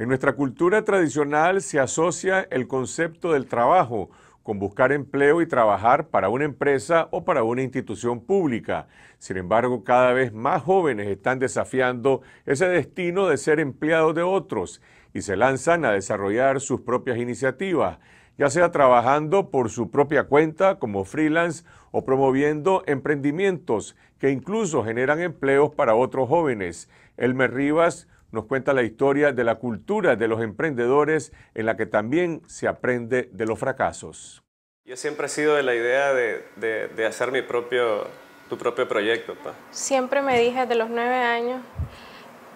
En nuestra cultura tradicional se asocia el concepto del trabajo con buscar empleo y trabajar para una empresa o para una institución pública. Sin embargo, cada vez más jóvenes están desafiando ese destino de ser empleados de otros y se lanzan a desarrollar sus propias iniciativas, ya sea trabajando por su propia cuenta como freelance o promoviendo emprendimientos que incluso generan empleos para otros jóvenes. Elmer Rivas, nos cuenta la historia de la cultura de los emprendedores en la que también se aprende de los fracasos. Yo siempre he sido de la idea de, hacer mi propio, tu propio proyecto. Pa. Siempre me dije desde los nueve años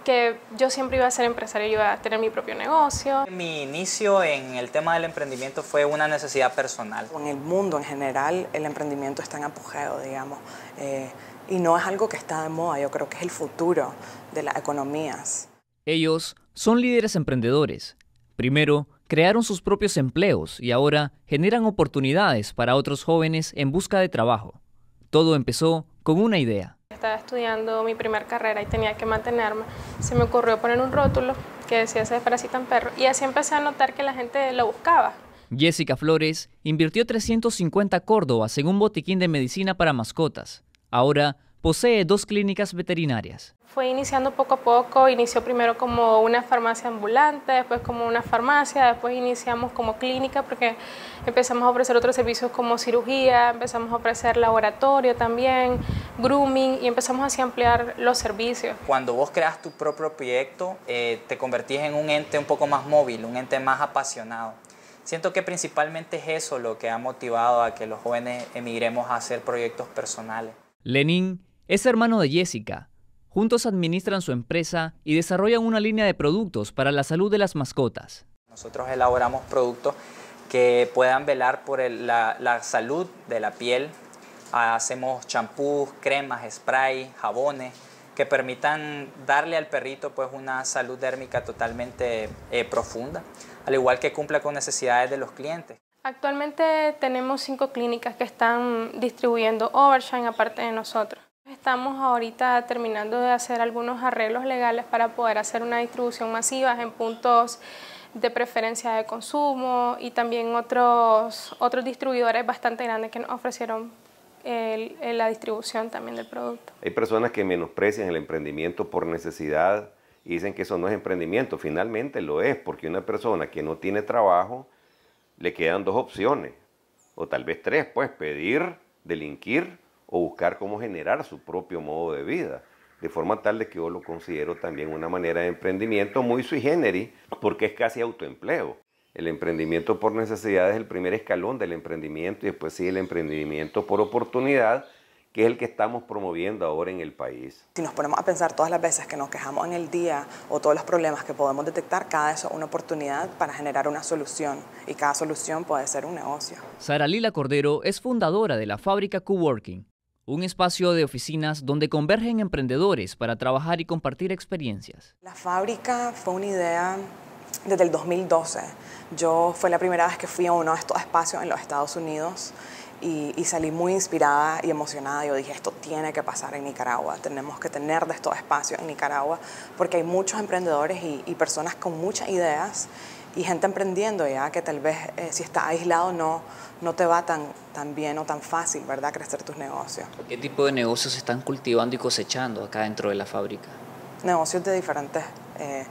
que yo siempre iba a ser empresaria, iba a tener mi propio negocio. Mi inicio en el tema del emprendimiento fue una necesidad personal. En el mundo en general el emprendimiento está en apogeo, digamos, eh, y no es algo que está de moda, yo creo que es el futuro de las economías. Ellos son líderes emprendedores. Primero, crearon sus propios empleos y ahora generan oportunidades para otros jóvenes en busca de trabajo. Todo empezó con una idea. Estaba estudiando mi primera carrera y tenía que mantenerme. Se me ocurrió poner un rótulo que decía se desparasitan perro y así empecé a notar que la gente lo buscaba. Jessica Flores invirtió 350 córdobas en un botiquín de medicina para mascotas. Ahora posee dos clínicas veterinarias. Fue iniciando poco a poco, inició primero como una farmacia ambulante, después como una farmacia, después iniciamos como clínica porque empezamos a ofrecer otros servicios como cirugía, empezamos a ofrecer laboratorio también, grooming y empezamos así a ampliar los servicios. Cuando vos creas tu propio proyecto, eh, te convertís en un ente un poco más móvil, un ente más apasionado. Siento que principalmente es eso lo que ha motivado a que los jóvenes emigremos a hacer proyectos personales. Lenin es hermano de Jessica. Juntos administran su empresa y desarrollan una línea de productos para la salud de las mascotas. Nosotros elaboramos productos que puedan velar por la, salud de la piel. Ah, hacemos champús, cremas, spray, jabones que permitan darle al perrito pues una salud dérmica totalmente eh, profunda, al igual que cumpla con necesidades de los clientes. Actualmente tenemos cinco clínicas que están distribuyendo Overshine aparte de nosotros estamos ahorita terminando de hacer algunos arreglos legales para poder hacer una distribución masiva en puntos de preferencia de consumo y también otros, otros distribuidores bastante grandes que nos ofrecieron la distribución también del producto. Hay personas que menosprecian el emprendimiento por necesidad y dicen que eso no es emprendimiento. Finalmente lo es, porque una persona que no tiene trabajo le quedan dos opciones, o tal vez tres, pues pedir, delinquir o buscar cómo generar su propio modo de vida. De forma tal de que yo lo considero también una manera de emprendimiento muy sui generis, porque es casi autoempleo. El emprendimiento por necesidad es el primer escalón del emprendimiento y después sigue el emprendimiento por oportunidad, que es el que estamos promoviendo ahora en el país. Si nos ponemos a pensar todas las veces que nos quejamos en el día o todos los problemas que podemos detectar, cada eso es una oportunidad para generar una solución y cada solución puede ser un negocio. Sara Lila Cordero es fundadora de la fábrica Coworking, un espacio de oficinas donde convergen emprendedores para trabajar y compartir experiencias. La fábrica fue una idea desde el 2012. Yo fue la primera vez que fui a uno de estos espacios en los Estados Unidos y, salí muy inspirada y emocionada. Yo dije, esto tiene que pasar en Nicaragua, tenemos que tener de estos espacios en Nicaragua porque hay muchos emprendedores y personas con muchas ideas y gente emprendiendo ya, que tal vez eh, si está aislado no, no te va tan, bien o tan fácil, ¿verdad?, crecer tus negocios. ¿Qué tipo de negocios están cultivando y cosechando acá dentro de la fábrica? Negocios de diferentes eh,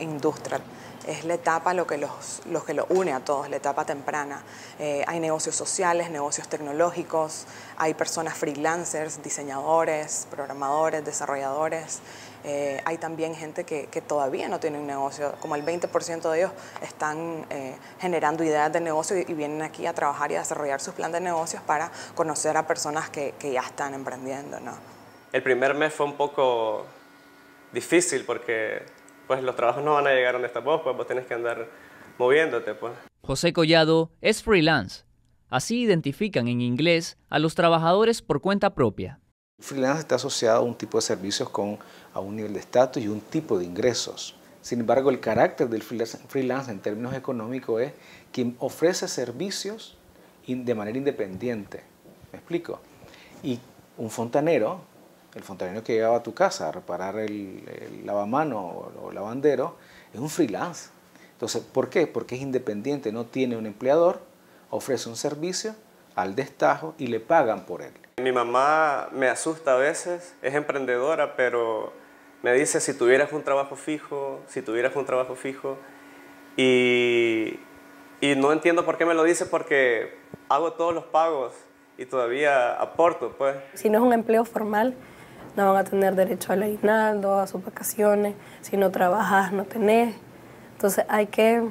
industrias es la etapa lo que los, lo que lo une a todos, la etapa temprana. Eh, hay negocios sociales, negocios tecnológicos, hay personas freelancers, diseñadores, programadores, desarrolladores. Eh, hay también gente que, todavía no tiene un negocio, como el 20% de ellos están eh, generando ideas de negocio y, vienen aquí a trabajar y a desarrollar sus planes de negocios para conocer a personas que, ya están emprendiendo. ¿no? El primer mes fue un poco difícil porque pues, los trabajos no van a llegar donde estás vos, pues vos tenés que andar moviéndote. Pues. José Collado es freelance. Así identifican en inglés a los trabajadores por cuenta propia freelance está asociado a un tipo de servicios con a un nivel de estatus y un tipo de ingresos. Sin embargo, el carácter del freelance en términos económicos es que ofrece servicios de manera independiente. ¿Me explico? Y un fontanero, el fontanero que llegaba a tu casa a reparar el, lavamanos lavamano o, o lavandero, es un freelance. Entonces, ¿por qué? Porque es independiente, no tiene un empleador, ofrece un servicio al destajo y le pagan por él. Mi mamá me asusta a veces, es emprendedora, pero me dice si tuvieras un trabajo fijo, si tuvieras un trabajo fijo. Y, no entiendo por qué me lo dice porque hago todos los pagos y todavía aporto, pues. Si no es un empleo formal, no van a tener derecho al aguinaldo, a sus vacaciones. Si no trabajas, no tenés. Entonces hay que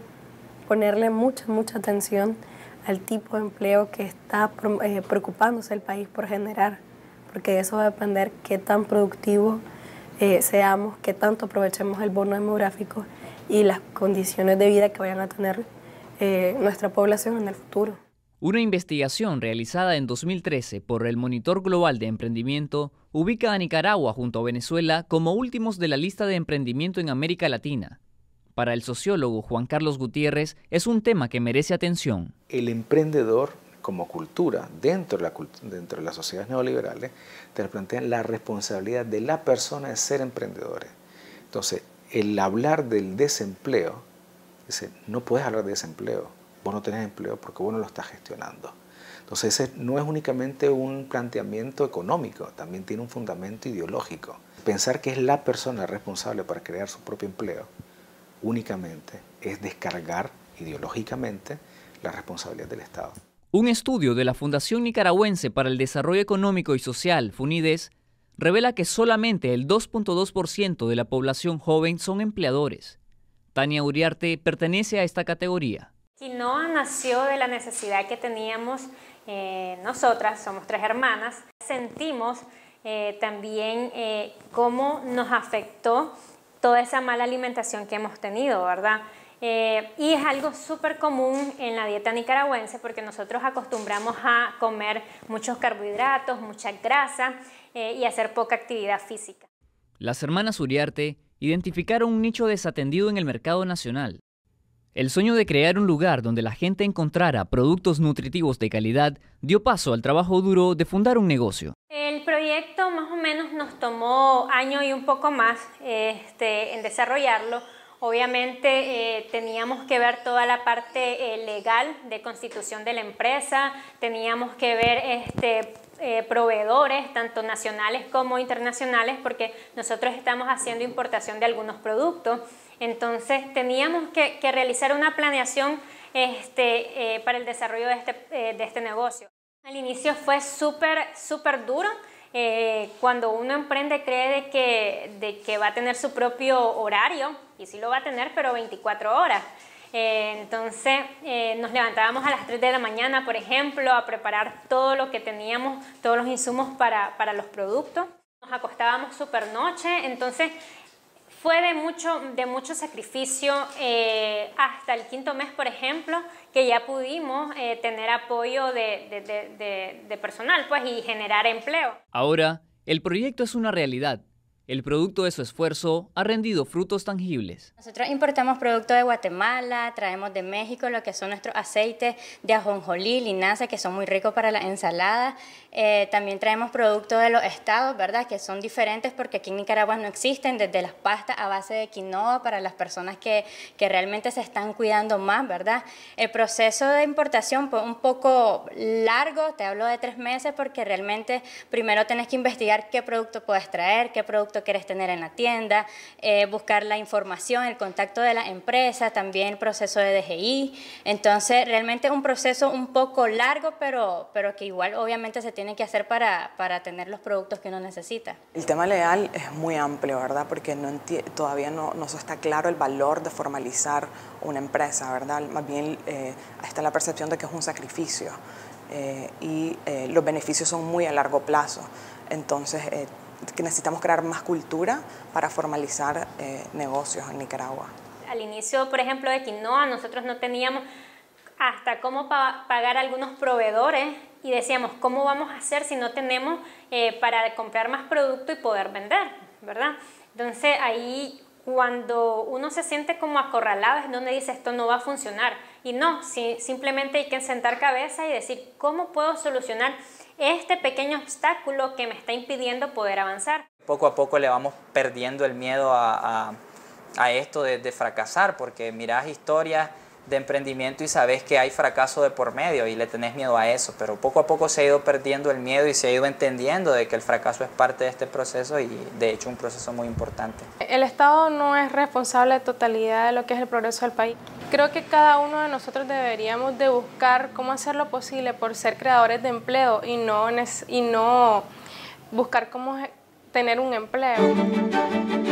ponerle mucha, mucha atención al tipo de empleo que está eh, preocupándose el país por generar, porque eso va a depender qué tan productivo eh, seamos, qué tanto aprovechemos el bono demográfico y las condiciones de vida que vayan a tener eh, nuestra población en el futuro. Una investigación realizada en 2013 por el Monitor Global de Emprendimiento ubica a Nicaragua junto a Venezuela como últimos de la lista de emprendimiento en América Latina, para el sociólogo Juan Carlos Gutiérrez es un tema que merece atención. El emprendedor como cultura dentro de, dentro de las sociedades neoliberales te plantean la responsabilidad de la persona de ser emprendedores. Entonces, el hablar del desempleo, no puedes hablar de desempleo, vos no tenés empleo porque vos no lo estás gestionando. Entonces, ese no es únicamente un planteamiento económico, también tiene un fundamento ideológico. Pensar que es la persona responsable para crear su propio empleo únicamente es descargar ideológicamente la responsabilidad del Estado. Un estudio de la Fundación Nicaragüense para el Desarrollo Económico y Social, FUNIDES, revela que solamente el 2.2% de la población joven son empleadores. Tania Uriarte pertenece a esta categoría. Quinoa nació de la necesidad que teníamos eh, nosotras, somos tres hermanas, sentimos eh, también eh, cómo nos afectó toda esa mala alimentación que hemos tenido, ¿verdad? Eh, y es algo súper común en la dieta nicaragüense porque nosotros acostumbramos a comer muchos carbohidratos, mucha grasa eh, y hacer poca actividad física. Las hermanas Uriarte identificaron un nicho desatendido en el mercado nacional el sueño de crear un lugar donde la gente encontrara productos nutritivos de calidad dio paso al trabajo duro de fundar un negocio. El proyecto más o menos nos tomó año y un poco más este, en desarrollarlo. Obviamente eh, teníamos que ver toda la parte eh, legal de constitución de la empresa, teníamos que ver este, eh, proveedores, tanto nacionales como internacionales, porque nosotros estamos haciendo importación de algunos productos. Entonces teníamos que, realizar una planeación este, eh, para el desarrollo este, eh, de este, negocio. Al inicio fue súper, súper duro. Eh, cuando uno emprende cree de que, de que va a tener su propio horario, y sí lo va a tener, pero 24 horas. entonces nos levantábamos a las 3 de la mañana, por ejemplo, a preparar todo lo que teníamos, todos los insumos para, para los productos. Nos acostábamos súper noche, entonces fue de mucho, de mucho sacrificio eh, hasta el quinto mes, por ejemplo, que ya pudimos eh, tener apoyo de, de personal pues, y generar empleo. Ahora, el proyecto es una realidad el producto de su esfuerzo ha rendido frutos tangibles. Nosotros importamos productos de Guatemala, traemos de México lo que son nuestros aceites de ajonjolí, linaza, que son muy ricos para la ensalada. Eh, también traemos productos de los estados, ¿verdad? Que son diferentes porque aquí en Nicaragua no existen, desde las pastas a base de quinoa para las personas que, que realmente se están cuidando más, ¿verdad? El proceso de importación fue un poco largo, te hablo de tres meses, porque realmente primero tenés que investigar qué producto puedes traer, qué producto quieres tener en la tienda, eh, buscar la información, el contacto de la empresa, también el proceso de DGI. Entonces, realmente es un proceso un poco largo, pero, pero que igual obviamente se tiene que hacer para, para tener los productos que uno necesita. El tema legal es muy amplio, ¿verdad? Porque no todavía no, no está claro el valor de formalizar una empresa, ¿verdad? Más bien eh, está la percepción de que es un sacrificio eh, y los beneficios son muy a largo plazo. Entonces, que necesitamos crear más cultura para formalizar eh, negocios en Nicaragua. Al inicio, por ejemplo, de Quinoa, nosotros no teníamos hasta cómo pagar algunos proveedores y decíamos, ¿cómo vamos a hacer si no tenemos eh, para comprar más producto y poder vender? ¿Verdad? Entonces ahí cuando uno se siente como acorralado es donde dice esto no va a funcionar. Y no, si, simplemente hay que sentar cabeza y decir, ¿cómo puedo solucionar este pequeño obstáculo que me está impidiendo poder avanzar. Poco a poco le vamos perdiendo el miedo a, esto de, de, fracasar, porque mirás historias de emprendimiento y sabes que hay fracaso de por medio y le tenés miedo a eso, pero poco a poco se ha ido perdiendo el miedo y se ha ido entendiendo de que el fracaso es parte de este proceso y de hecho un proceso muy importante. El Estado no es responsable de totalidad de lo que es el progreso del país. Creo que cada uno de nosotros deberíamos de buscar cómo hacer lo posible por ser creadores de empleo y no, y no buscar cómo tener un empleo.